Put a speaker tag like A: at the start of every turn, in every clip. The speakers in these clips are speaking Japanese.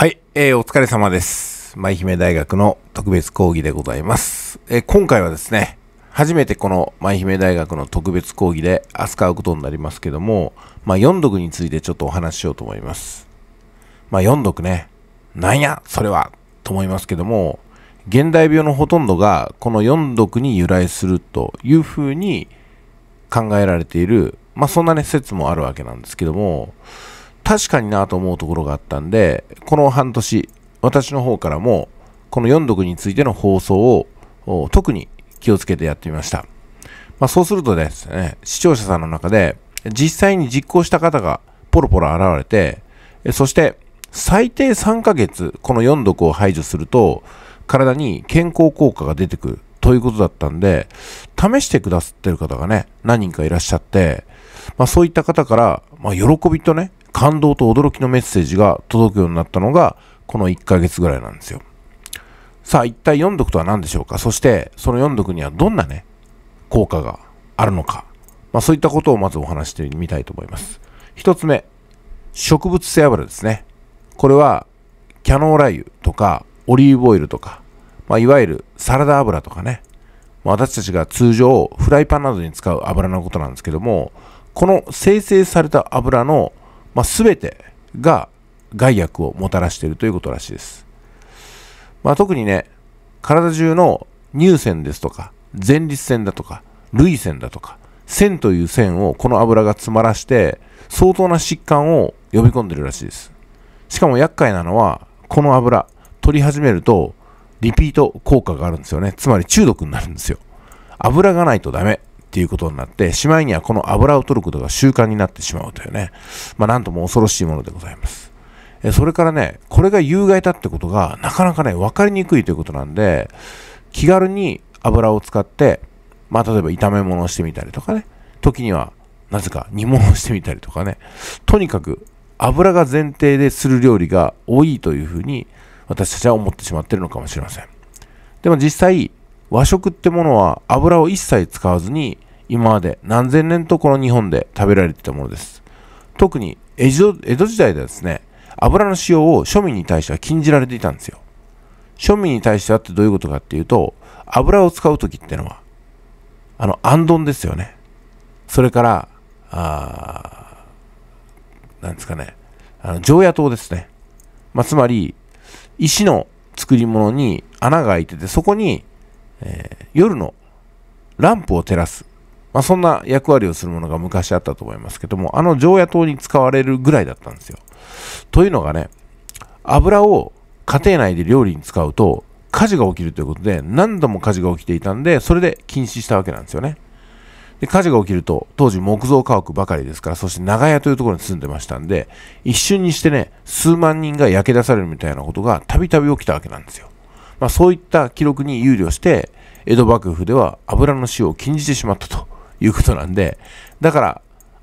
A: はい、えー、お疲れ様です。舞姫大学の特別講義でございます。えー、今回はですね、初めてこの舞姫大学の特別講義で扱うことになりますけども、まあ、4読についてちょっとお話ししようと思います。まあ、4読ね、なんや、それは、と思いますけども、現代病のほとんどがこの4読に由来するというふうに考えられている、まあ、そんなね、説もあるわけなんですけども、確かになと思うところがあったんで、この半年、私の方からも、この4読についての放送を特に気をつけてやってみました。まあ、そうするとですね、視聴者さんの中で、実際に実行した方がポロポロ現れて、そして最低3ヶ月、この4毒を排除すると、体に健康効果が出てくるということだったんで、試してくださってる方がね、何人かいらっしゃって、まあそういった方から、まあ喜びとね、感動と驚きのメッセージが届くようになったのが、この1ヶ月ぐらいなんですよ。さあ、一体読んどくとは何でしょうかそして、その読んどくにはどんなね、効果があるのか。まあ、そういったことをまずお話してみたいと思います。一つ目、植物性油ですね。これは、キャノーラ油とか、オリーブオイルとか、まあ、いわゆるサラダ油とかね、私たちが通常フライパンなどに使う油のことなんですけども、この生成された油のまあ、全てが害悪をもたらしているということらしいです。まあ、特にね、体中の乳腺ですとか、前立腺だとか、涙腺だとか、腺という腺をこの油が詰まらして、相当な疾患を呼び込んでるらしいです。しかも厄介なのは、この油、取り始めると、リピート効果があるんですよね。つまり中毒になるんですよ。油がないとダメ。っていうことになって、しまいにはこの油を取ることが習慣になってしまうというね、まあなんとも恐ろしいものでございます。えそれからね、これが有害だってことがなかなかね、分かりにくいということなんで、気軽に油を使って、まあ例えば炒め物をしてみたりとかね、時にはなぜか煮物をしてみたりとかね、とにかく油が前提でする料理が多いというふうに私たちは思ってしまってるのかもしれません。でも実際、和食ってものは油を一切使わずに今まで何千年とこの日本で食べられてたものです特に江戸時代ではですね油の使用を庶民に対しては禁じられていたんですよ庶民に対してはってどういうことかっていうと油を使う時ってのはあのんどんですよねそれからあなんですかねあの常夜灯ですね、まあ、つまり石の作り物に穴が開いててそこにえー、夜のランプを照らす、まあ、そんな役割をするものが昔あったと思いますけども、あの常夜灯に使われるぐらいだったんですよ。というのがね、油を家庭内で料理に使うと火事が起きるということで何度も火事が起きていたんでそれで禁止したわけなんですよねで火事が起きると当時木造家屋ばかりですからそして長屋というところに住んでましたんで一瞬にしてね数万人が焼け出されるみたいなことがたびたび起きたわけなんですよまあ、そういった記録に憂慮して、江戸幕府では油の使用を禁じてしまったということなんで、だから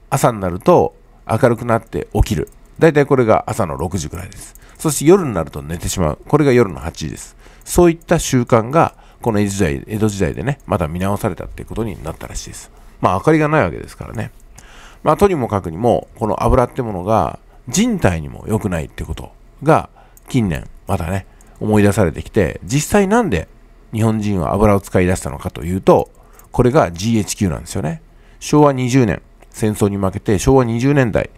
A: 朝になると明るくなって起きる。だいたいこれが朝の6時ぐらいです。そして夜になると寝てしまう。これが夜の8時です。そういった習慣が、この江戸時代、江戸時代でね、また見直されたっていうことになったらしいです。まあ、明かりがないわけですからね。まあ、とにもかくにも、この油ってものが人体にも良くないってことが、近年、またね、思い出されてきて、実際なんで日本人は油を使い出したのかというと、これが GHQ なんですよね。昭和20年、戦争に負けて昭和20年代、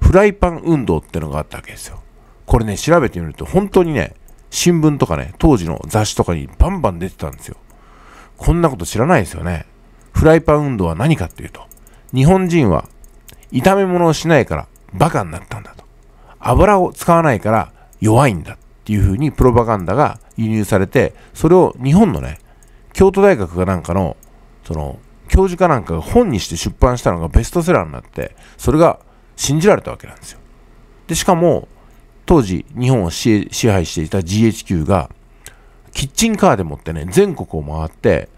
A: フライパン運動ってのがあったわけですよ。これね、調べてみると本当にね、新聞とかね、当時の雑誌とかにバンバン出てたんですよ。こんなこと知らないですよね。フライパン運動は何かっていうと、日本人は炒め物をしないからバカになったんだと。油を使わないから弱いんだ。ていうふうにプロパガンダが輸入されて、それを日本のね、京都大学かなんかの、その、教授かなんかが本にして出版したのがベストセラーになって、それが信じられたわけなんですよ。で、しかも、当時日本を支配していた GHQ が、キッチンカーでもってね、全国を回って、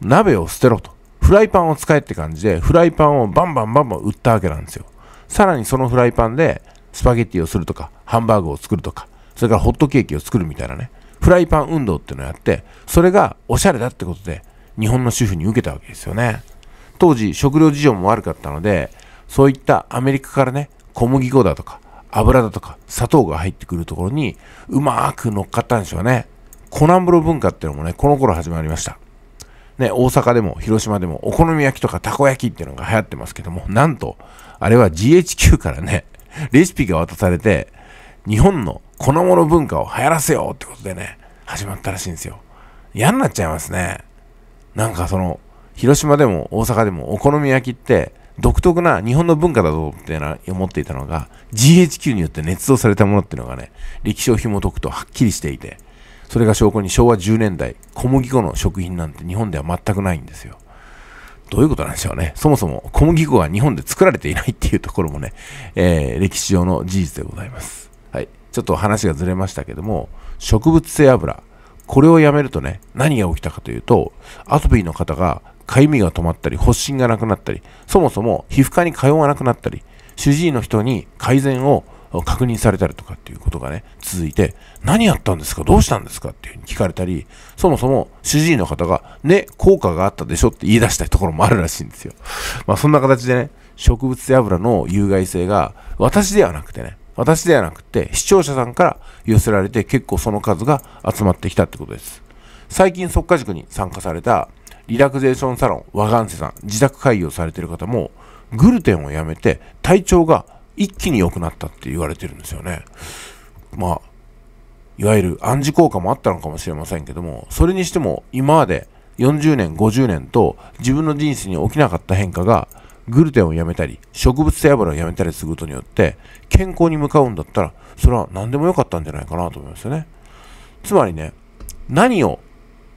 A: 鍋を捨てろと。フライパンを使えって感じで、フライパンをバンバンバンバン売ったわけなんですよ。さらにそのフライパンで、スパゲッティをするとか、ハンバーグを作るとか、それからホットケーキを作るみたいなね、フライパン運動っていうのをやって、それがおしゃれだってことで、日本の主婦に受けたわけですよね。当時、食料事情も悪かったので、そういったアメリカからね、小麦粉だとか、油だとか、砂糖が入ってくるところに、うまーく乗っかったんでしょうね。コナンブロ文化っていうのもね、この頃始まりました。ね、大阪でも広島でもお好み焼きとかたこ焼きっていうのが流行ってますけども、なんと、あれは GHQ からね、レシピが渡されて、日本の粉物文化を流行らせようってことでね、始まったらしいんですよ。嫌になっちゃいますね。なんかその、広島でも大阪でもお好み焼きって独特な日本の文化だぞってな思っていたのが GHQ によって捏造されたものっていうのがね、歴史を紐解くとはっきりしていて、それが証拠に昭和10年代、小麦粉の食品なんて日本では全くないんですよ。どういうことなんでしょうね。そもそも小麦粉が日本で作られていないっていうところもね、えー、歴史上の事実でございます。はい。ちょっと話がずれましたけども、植物性油、これをやめるとね、何が起きたかというと、アトピーの方がかゆみが止まったり、発疹がなくなったり、そもそも皮膚科に通わなくなったり、主治医の人に改善を確認されたりとかっていうことがね、続いて、何やったんですかどうしたんですかっていうふうに聞かれたり、そもそも主治医の方が、ね、効果があったでしょって言い出したいところもあるらしいんですよ。まあそんな形でね、植物性油の有害性が私ではなくてね、私ではなくて視聴者さんから寄せられて結構その数が集まってきたってことです。最近即価塾に参加されたリラクゼーションサロン和願瀬さん自宅会議をされてる方もグルテンをやめて体調が一気に良くなったって言われてるんですよね。まあ、いわゆる暗示効果もあったのかもしれませんけども、それにしても今まで40年、50年と自分の人生に起きなかった変化がグルテンをやめたり、植物性油をやめたりすることによって、健康に向かうんだったら、それは何でもよかったんじゃないかなと思いますよね。つまりね、何を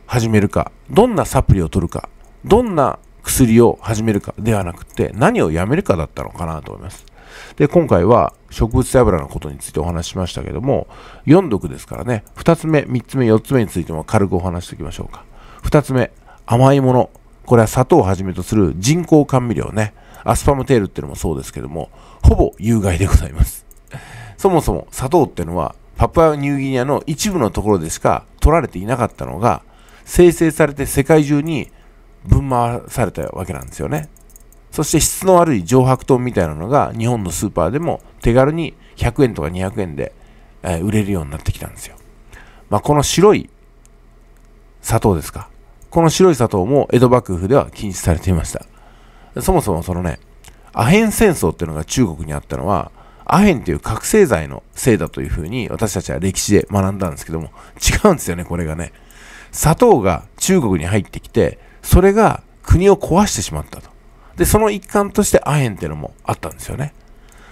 A: 始めるか、どんなサプリを取るか、どんな薬を始めるかではなくて、何をやめるかだったのかなと思います。で、今回は植物性油のことについてお話ししましたけども、4毒ですからね、2つ目、3つ目、4つ目についても軽くお話しておきましょうか。2つ目、甘いもの、これは砂糖をはじめとする人工甘味料ね、アスパムテールっていうのもそうですけども、ほぼ有害でございます。そもそも砂糖っていうのは、パプアニューギニアの一部のところでしか取られていなかったのが、生成されて世界中に分回されたわけなんですよね。そして質の悪い上白糖みたいなのが日本のスーパーでも手軽に100円とか200円で、え売れるようになってきたんですよ。まあ、この白い砂糖ですか。この白い砂糖も江戸幕府では禁止されていました。そもそもそのね、アヘン戦争っていうのが中国にあったのは、アヘンっていう覚醒剤のせいだというふうに私たちは歴史で学んだんですけども、違うんですよね、これがね。砂糖が中国に入ってきて、それが国を壊してしまったと。で、その一環としてアヘンっていうのもあったんですよね。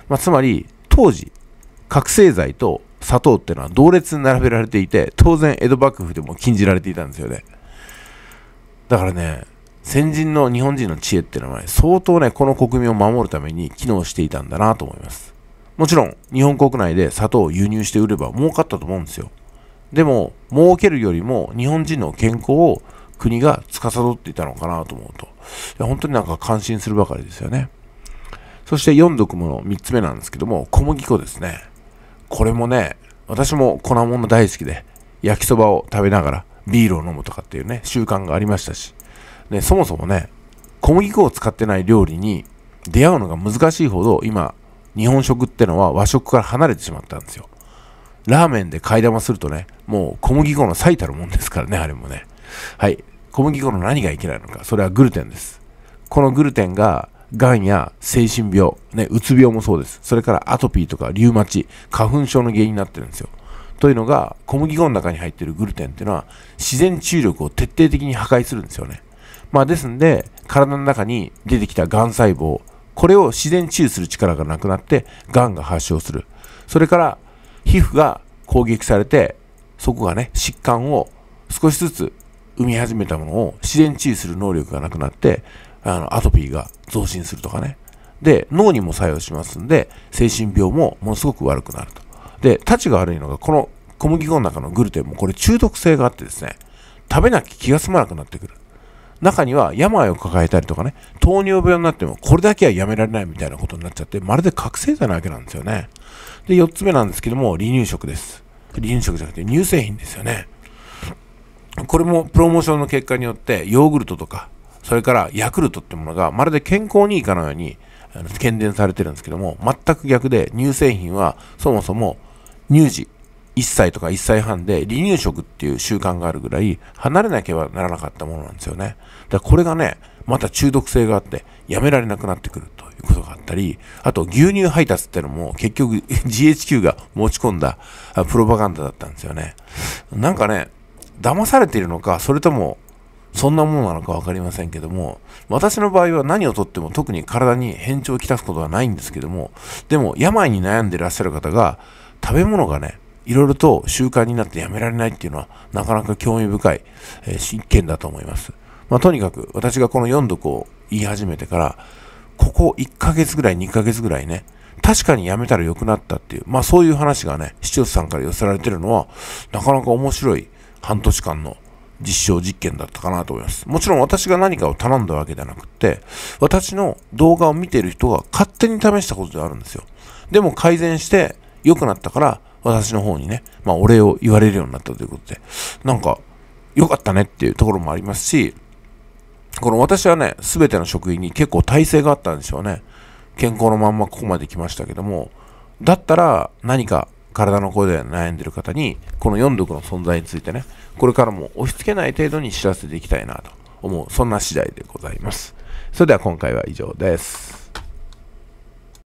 A: まあ、つまり、当時、覚醒剤と砂糖っていうのは同列に並べられていて、当然江戸幕府でも禁じられていたんですよね。だからね、先人の日本人の知恵っていうのは、ね、相当ね、この国民を守るために機能していたんだなと思います。もちろん、日本国内で砂糖を輸入して売れば儲かったと思うんですよ。でも、儲けるよりも日本人の健康を国が司っていたのかなと思うと、本当になんか感心するばかりですよね。そして読んどくもの3つ目なんですけども、小麦粉ですね。これもね、私も粉物大好きで、焼きそばを食べながら、ビールを飲むとかっていうね、習慣がありましたし、ね、そもそもね、小麦粉を使ってない料理に出会うのが難しいほど、今、日本食ってのは和食から離れてしまったんですよ。ラーメンで買い玉するとね、もう小麦粉の最たるもんですからね、あれもね。はい。小麦粉の何がいけないのか、それはグルテンです。このグルテンが、がんや精神病、ね、うつ病もそうです。それからアトピーとかリウマチ、花粉症の原因になってるんですよ。というのが小麦粉の中に入っているグルテンというのは自然治癒力を徹底的に破壊するんですよね。まあ、ですんで体の中に出てきたがん細胞これを自然治癒する力がなくなってがんが発症するそれから皮膚が攻撃されてそこがね疾患を少しずつ生み始めたものを自然治癒する能力がなくなってあのアトピーが増進するとかねで脳にも作用しますんで精神病もものすごく悪くなるとで、たちが悪いのが、この小麦粉の中のグルテンもこれ中毒性があってですね、食べなきゃ気が済まなくなってくる。中には病を抱えたりとかね、糖尿病になってもこれだけはやめられないみたいなことになっちゃって、まるで覚醒剤なわけなんですよね。で、4つ目なんですけども、離乳食です。離乳食じゃなくて乳製品ですよね。これもプロモーションの結果によって、ヨーグルトとか、それからヤクルトってものがまるで健康にいいかのように、あの、喧伝されてるんですけども、全く逆で乳製品はそもそも乳児、1歳とか1歳半で離乳食っていう習慣があるぐらい離れなければならなかったものなんですよね。だからこれがね、また中毒性があってやめられなくなってくるということがあったり、あと牛乳配達ってのも結局 GHQ が持ち込んだプロパガンダだったんですよね。なんかね、騙されているのか、それともそんなものなのか分かりませんけども、私の場合は何をとっても特に体に変調をきたすことはないんですけども、でも病に悩んでいらっしゃる方が、食べ物がね、いろいろと習慣になってやめられないっていうのは、なかなか興味深い、えー、一だと思います。まあ、とにかく、私がこの4こを言い始めてから、ここ1ヶ月ぐらい、2ヶ月ぐらいね、確かにやめたら良くなったっていう、まあそういう話がね、視聴者さんから寄せられてるのは、なかなか面白い半年間の実証実験だったかなと思います。もちろん私が何かを頼んだわけじゃなくって、私の動画を見ている人が勝手に試したことであるんですよ。でも改善して、良くなったから、私の方にね、まあ、お礼を言われるようになったということで、なんか、良かったねっていうところもありますし、この私はね、すべての職員に結構体制があったんでしょうね。健康のまんまここまで来ましたけども、だったら何か体の声で悩んでる方に、この4毒の存在についてね、これからも押し付けない程度に知らせていきたいなと思う、そんな次第でございます。それでは今回は以上です。